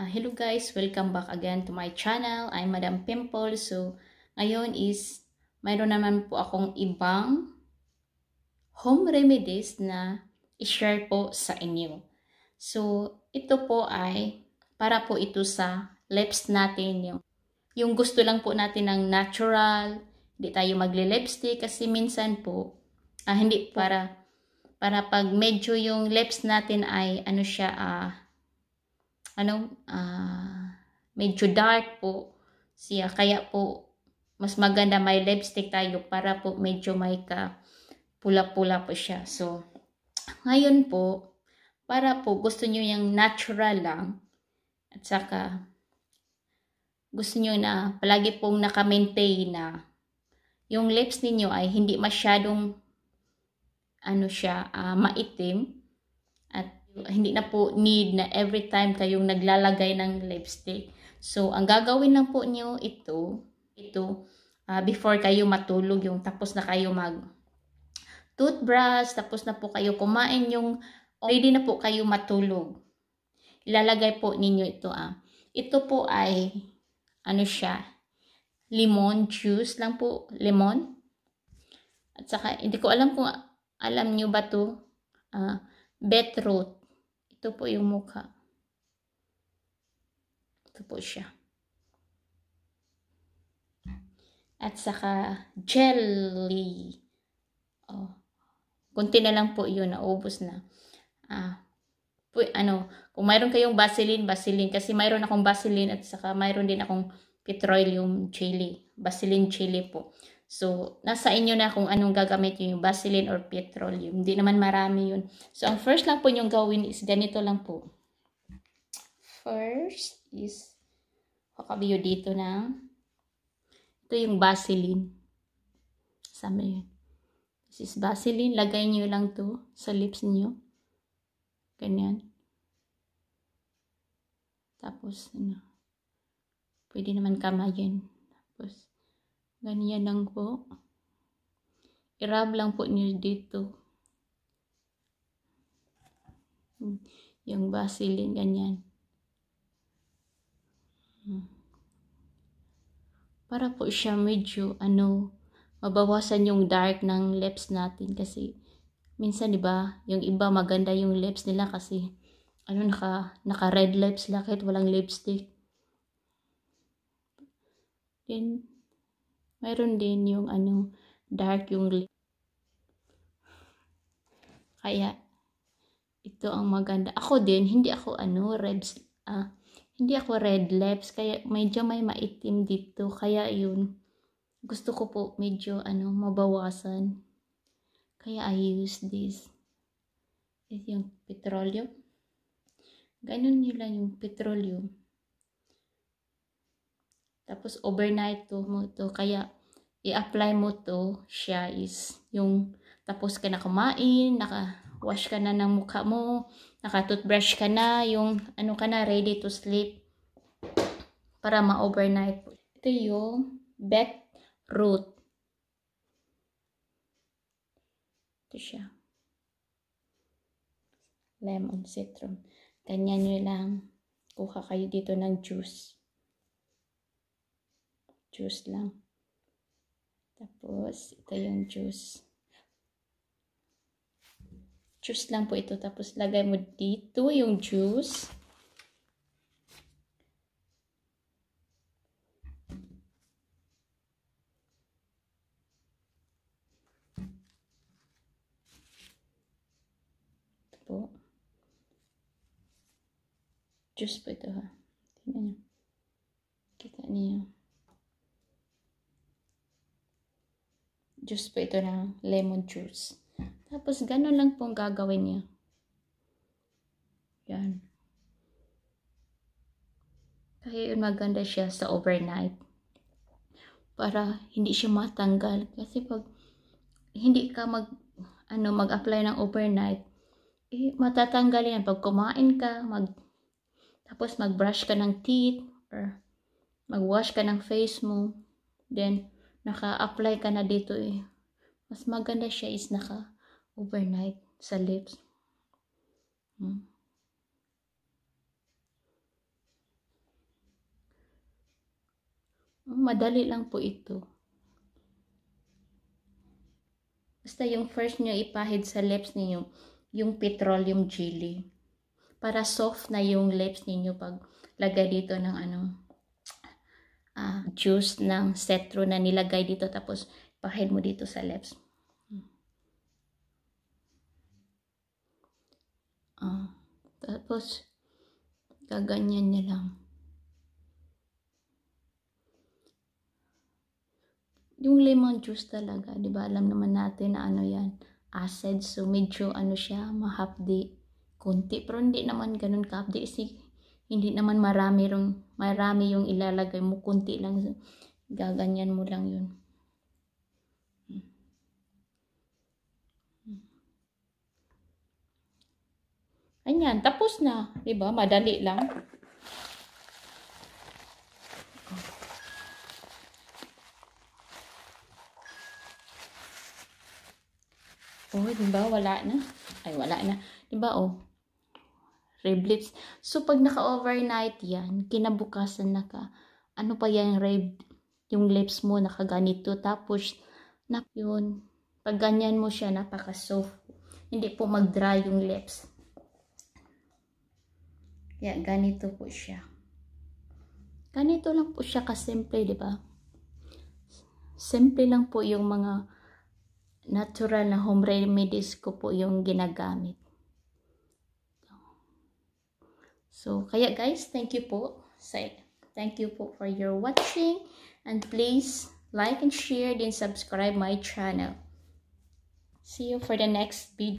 Uh, hello guys, welcome back again to my channel. I'm Madam Pimple. So, ngayon is mayroon naman po akong ibang home remedies na i-share po sa inyo. So, ito po ay para po ito sa lips natin. Yung, yung gusto lang po natin ng natural, hindi tayo magli-lipstick kasi minsan po, ah, hindi para para pag medyo yung lips natin ay ano siya ah, ano, uh, medyo dark po siya. Kaya po, mas maganda may lipstick tayo para po medyo may ka pula-pula po siya. So, ngayon po, para po gusto nyo yung natural lang at saka gusto nyo na palagi pong naka-maintain na yung lips ninyo ay hindi masyadong ano siya, uh, maitim at hindi na po need na every time kayong naglalagay ng lipstick. So, ang gagawin lang po nyo ito, ito, uh, before kayo matulog, yung tapos na kayo mag toothbrush, tapos na po kayo kumain yung, ready na po kayo matulog. Ilalagay po ninyo ito ah. Ito po ay, ano siya, lemon juice lang po, lemon. At saka, hindi ko alam kung alam nyo ba to, ah, uh, beetroot ito po yung mukha. Ito po siya. At saka jelly. Oh. konti na lang po yun. Naubos na. Ah, po, ano, kung mayroon kayong vaseline, vaseline. Kasi mayroon akong vaseline at saka mayroon din akong petroleum jelly Vaseline jelly po. So, nasa inyo na kung anong gagamit nyo, yung vaseline or petroleum. Hindi naman marami yun. So, ang first lang po nyong gawin is ganito lang po. First is, kakabiyo dito ng, ito yung vaseline. Sama yun. This is vaseline. Lagay nyo lang to sa lips niyo Ganyan. Tapos, ano, pwede naman kamayin. Tapos, Ganyan lang po. i lang po niyo dito. Hmm, yung basilin, ganyan. Hmm. Para po siya medyo, ano, mabawasan yung dark ng lips natin kasi minsan, di ba, yung iba maganda yung lips nila kasi ano, naka, naka red lips sila kahit walang lipstick. Then, Meron din yung ano, dark yung lip. Kaya, ito ang maganda. Ako din, hindi ako ano, red, ah, hindi ako red lips. Kaya medyo may maitim dito. Kaya yun, gusto ko po medyo ano, mabawasan. Kaya I use this. Ito yung petroleum. Ganun nila yung petroleum. Tapos overnight to mo to. Kaya i-apply mo to siya is yung tapos ka na kumain, naka-wash ka na ng mukha mo, naka-toothbrush ka na, yung ano ka na, ready to sleep para ma-overnight. Ito yung back root. Ito siya. Lemon, citron. Ganyan nyo lang. Kuha kayo dito ng juice juice lang. Tapos, ito yung juice. Juice lang po ito. Tapos, lagay mo dito yung juice. Ito Juice po ito ha. Tingnan nyo. Kita niyo. Juice po ito ng lemon juice. Tapos, ganun lang pong gagawin niya. Yan. Kaya yun, maganda siya sa overnight. Para hindi siya matanggal. Kasi pag hindi ka mag, ano, mag-apply ng overnight, eh, matatanggal yan. Pag kumain ka, mag, tapos mag-brush ka ng teeth, or mag-wash ka ng face mo, then, naka-apply ka na dito eh. Mas maganda siya is naka-overnight sa lips. Hmm. Madali lang po ito. Basta yung first nyo ipahid sa lips niyo yung petroleum jelly. Para soft na yung lips niyo pag lagay dito ng anong uh, juice ng cetro na nilagay dito tapos pahid mo dito sa lips. Uh, hmm. ah, tapos gaganyan niya lang. Yung lemon juice talaga, 'di ba? Alam naman natin na ano 'yan, acid. So medyo ano siya, mahapdi. Kunti pero hindi naman ganun kahapdi. Si hindi naman marami, rong, marami yung ilalagay mo, kunti lang. Gaganyan mo lang yun. Ayan, tapos na. ba diba? Madali lang. Oh, diba? Wala na. Ay, wala na. Diba, oh rib lips. So, pag naka-overnight yan, kinabukasan naka, ano pa yan, rib, yung lips mo nakaganito. Tapos, nap yun, pag ganyan mo siya, napaka-soft. Hindi po mag-dry yung lips. Kaya, ganito po siya. Ganito lang po siya kasimple, di ba? Simple lang po yung mga natural na home remedies ko po yung ginagamit. So, kaya guys, thank you po. Say, thank you po for your watching. And please, like and share, then subscribe my channel. See you for the next video.